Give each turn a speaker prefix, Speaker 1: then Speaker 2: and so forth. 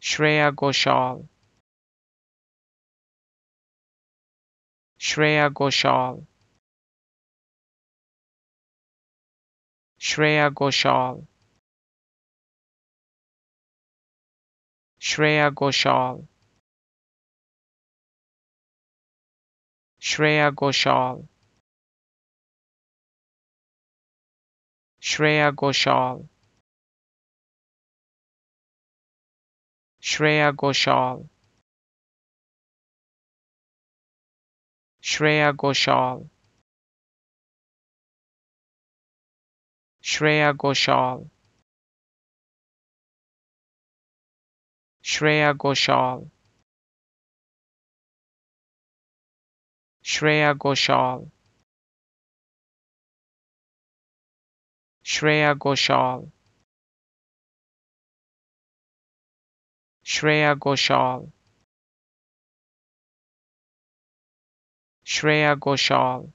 Speaker 1: Shreya Ghoshal Shreya Ghoshal Shreya Ghoshal Shreya Ghoshal Shreya Ghoshal Shreya Ghoshal Shreya Ghoshal Shreya Ghoshal Shreya Ghoshal Shreya Ghoshal Shreya Ghoshal Shreya Ghoshal Shreya Ghoshal. Shreya Ghoshal.